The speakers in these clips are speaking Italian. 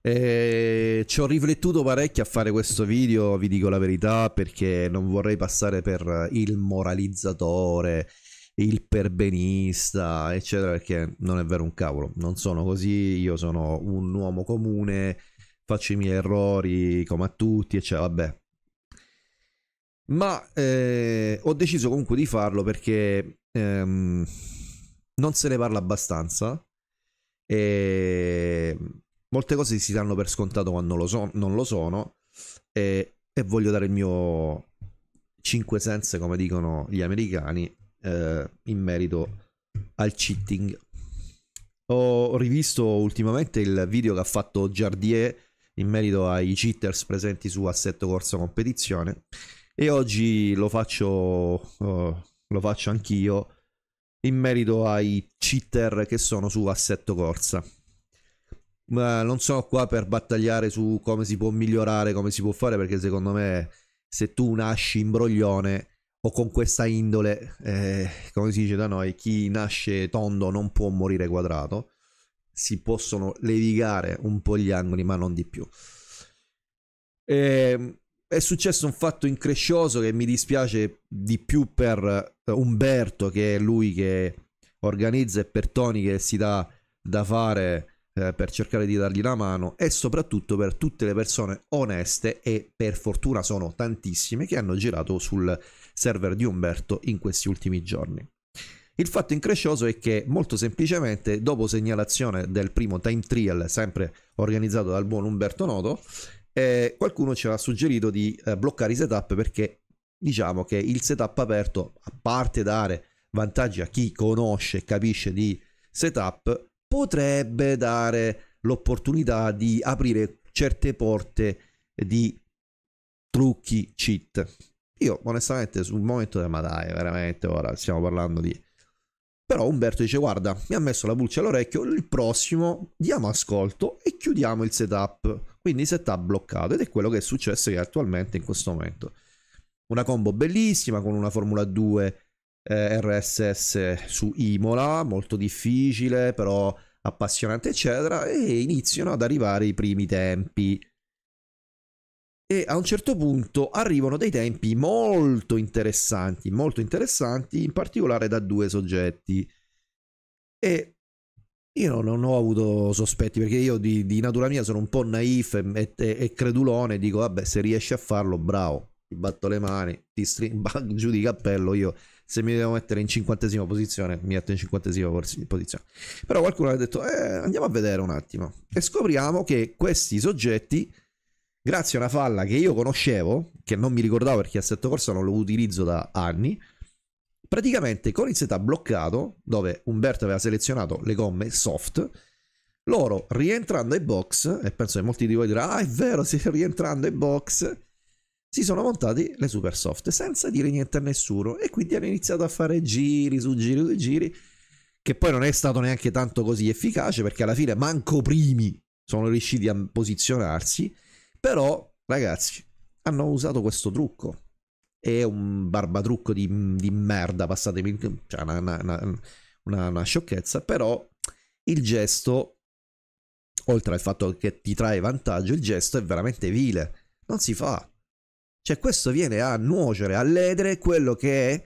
E eh, ci ho riflettuto parecchio a fare questo video, vi dico la verità, perché non vorrei passare per il moralizzatore, il perbenista, eccetera, perché non è vero un cavolo, non sono così, io sono un uomo comune, faccio i miei errori come a tutti, eccetera, vabbè. Ma eh, ho deciso comunque di farlo perché ehm, non se ne parla abbastanza. E Molte cose si danno per scontato quando lo so, non lo sono e, e, voglio dare il mio 5 sense, come dicono gli americani, eh, in merito al cheating. Ho rivisto ultimamente il video che ha fatto Jardier in merito ai cheaters presenti su Assetto Corsa Competizione e oggi lo faccio, uh, lo faccio anch'io in merito ai cheater che sono su Assetto Corsa non sono qua per battagliare su come si può migliorare, come si può fare, perché secondo me se tu nasci imbroglione o con questa indole, eh, come si dice da noi, chi nasce tondo non può morire quadrato. Si possono levigare un po' gli angoli, ma non di più. E, ehm, è successo un fatto increscioso che mi dispiace di più per eh, Umberto, che è lui che organizza, e per Tony che si dà da fare eh, per cercare di dargli la mano e soprattutto per tutte le persone oneste e per fortuna sono tantissime che hanno girato sul server di Umberto in questi ultimi giorni. Il fatto increscioso è che molto semplicemente dopo segnalazione del primo time trial sempre organizzato dal buon Umberto Noto eh, qualcuno ci ha suggerito di eh, bloccare i setup perché diciamo che il setup aperto a parte dare vantaggi a chi conosce e capisce di setup potrebbe dare l'opportunità di aprire certe porte di trucchi cheat. Io onestamente sul momento, eh, ma dai, veramente ora stiamo parlando di... Però Umberto dice guarda, mi ha messo la pulce all'orecchio, il prossimo diamo ascolto e chiudiamo il setup. Quindi setup bloccato ed è quello che è successo che attualmente in questo momento. Una combo bellissima con una Formula 2 eh, RSS su Imola, molto difficile, però appassionante, eccetera, e iniziano ad arrivare i primi tempi. E a un certo punto arrivano dei tempi molto interessanti, molto interessanti, in particolare da due soggetti. E io non ho avuto sospetti perché io di, di natura mia sono un po' naif e, e, e credulone, dico vabbè se riesci a farlo bravo, ti batto le mani, ti stringo giù di cappello io se mi devo mettere in cinquantesima posizione, mi metto in cinquantesima posizione. Però qualcuno ha detto, eh, andiamo a vedere un attimo. E scopriamo che questi soggetti, grazie a una falla che io conoscevo, che non mi ricordavo perché assetto corsa non lo utilizzo da anni, praticamente con il setup bloccato, dove Umberto aveva selezionato le gomme soft, loro rientrando ai box, e penso che molti di voi diranno, ah è vero, sì, rientrando ai box, si sono montati le super soft senza dire niente a nessuno e quindi hanno iniziato a fare giri su giri su giri che poi non è stato neanche tanto così efficace perché alla fine manco primi sono riusciti a posizionarsi però ragazzi hanno usato questo trucco è un barbatrucco di, di merda passatemi cioè una, una, una, una sciocchezza però il gesto oltre al fatto che ti trae vantaggio il gesto è veramente vile non si fa cioè questo viene a nuocere, a ledere quello che è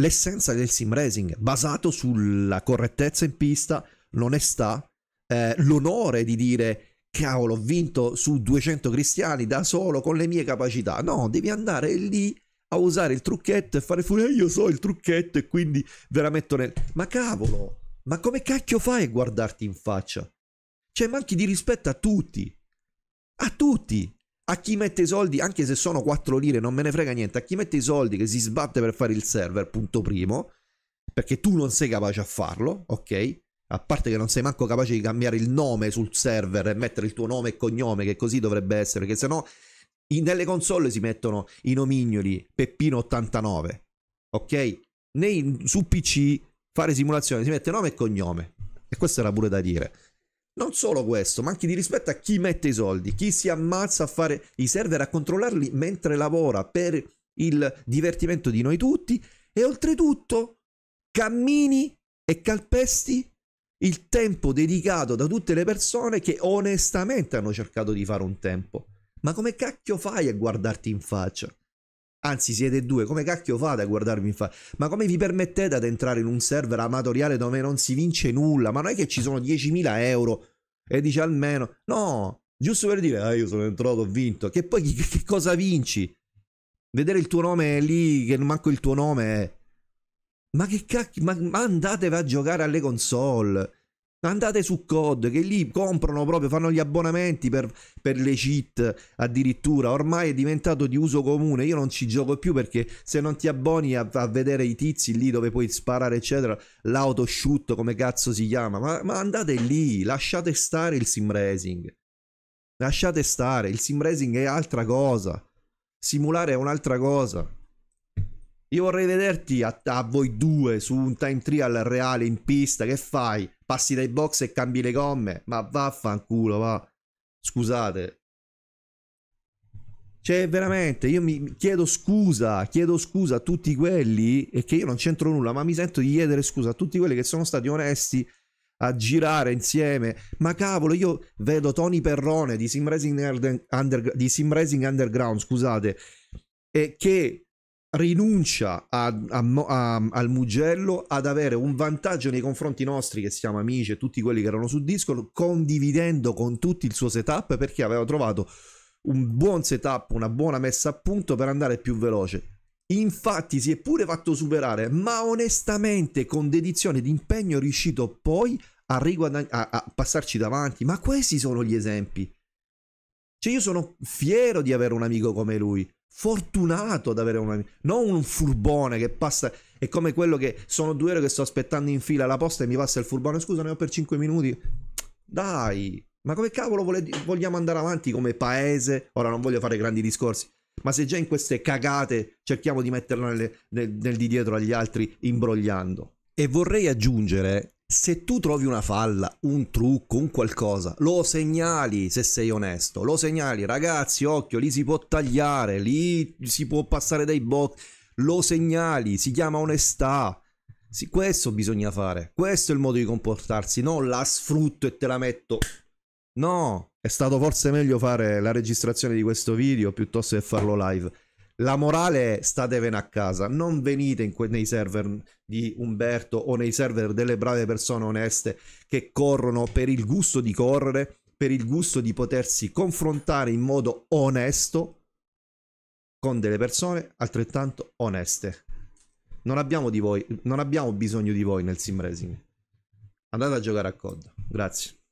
l'essenza del sim racing, basato sulla correttezza in pista, l'onestà, eh, l'onore di dire cavolo ho vinto su 200 cristiani da solo con le mie capacità. No, devi andare lì a usare il trucchetto e fare fuori eh, io so il trucchetto e quindi ve la metto nel... Ma cavolo, ma come cacchio fai a guardarti in faccia? Cioè manchi di rispetto a tutti. A tutti. A chi mette i soldi, anche se sono 4 lire, non me ne frega niente, a chi mette i soldi che si sbatte per fare il server, punto primo, perché tu non sei capace a farlo, ok? A parte che non sei manco capace di cambiare il nome sul server e mettere il tuo nome e cognome, che così dovrebbe essere, che sennò in, nelle console si mettono i nomignoli Peppino89, ok? Nei, su PC fare simulazione si mette nome e cognome, e questo era pure da dire. Non solo questo, ma anche di rispetto a chi mette i soldi, chi si ammazza a fare i server, a controllarli mentre lavora per il divertimento di noi tutti e oltretutto cammini e calpesti il tempo dedicato da tutte le persone che onestamente hanno cercato di fare un tempo. Ma come cacchio fai a guardarti in faccia? Anzi, siete due, come cacchio fate a guardarmi in faccia? Ma come vi permettete ad entrare in un server amatoriale dove non si vince nulla? Ma non è che ci sono 10.000 euro e dici almeno, no, giusto per dire, ah, io sono entrato, ho vinto. Che poi che, che cosa vinci? Vedere il tuo nome lì, che manco il tuo nome è. Ma che cacchio, ma, ma andateve a giocare alle console. Andate su COD che lì comprano proprio, fanno gli abbonamenti per, per, le cheat addirittura. Ormai è diventato di uso comune. Io non ci gioco più perché se non ti abboni a, a vedere i tizi lì dove puoi sparare, eccetera, l'autoshoot come cazzo si chiama. Ma, ma, andate lì, lasciate stare il sim racing. Lasciate stare, il sim racing è altra cosa. Simulare è un'altra cosa. Io vorrei vederti a, a voi due su un time trial reale in pista. Che fai? Passi dai box e cambi le gomme? Ma vaffanculo, va. Scusate. Cioè, veramente, io mi chiedo scusa, chiedo scusa a tutti quelli, e che io non c'entro nulla, ma mi sento di chiedere scusa a tutti quelli che sono stati onesti a girare insieme. Ma cavolo, io vedo Tony Perrone di Sim Racing, Under, di Sim Racing Underground, scusate, e che rinuncia a, a, a, al Mugello ad avere un vantaggio nei confronti nostri che siamo amici e tutti quelli che erano su Discord condividendo con tutti il suo setup perché aveva trovato un buon setup, una buona messa a punto per andare più veloce. Infatti si è pure fatto superare, ma onestamente con dedizione ed impegno è riuscito poi a, riguadagn- a, a passarci davanti. Ma questi sono gli esempi. Cioè io sono fiero di avere un amico come lui fortunato ad avere un amico, non un furbone che passa. È come quello che sono due ore che sto aspettando in fila alla posta e mi passa il furbone. Scusa, ne ho per 5 minuti. Dai, ma come cavolo vole... vogliamo andare avanti come paese? Ora non voglio fare grandi discorsi, ma se già in queste cagate cerchiamo di metterlo nelle... nel... nel di dietro agli altri, imbrogliando. E vorrei aggiungere se tu trovi una falla, un trucco, un qualcosa, lo segnali se sei onesto, lo segnali ragazzi, occhio, lì si può tagliare, lì si può passare dai bot, lo segnali, si chiama onestà. Sì, questo bisogna fare, questo è il modo di comportarsi, non la sfrutto e te la metto. No, è stato forse meglio fare la registrazione di questo video piuttosto che farlo live la morale è statevene a casa, non venite que- nei server di Umberto o nei server delle brave persone oneste che corrono per il gusto di correre, per il gusto di potersi confrontare in modo onesto con delle persone altrettanto oneste. Non abbiamo, di voi, non abbiamo bisogno di voi nel sim racing. Andate a giocare a COD. Grazie.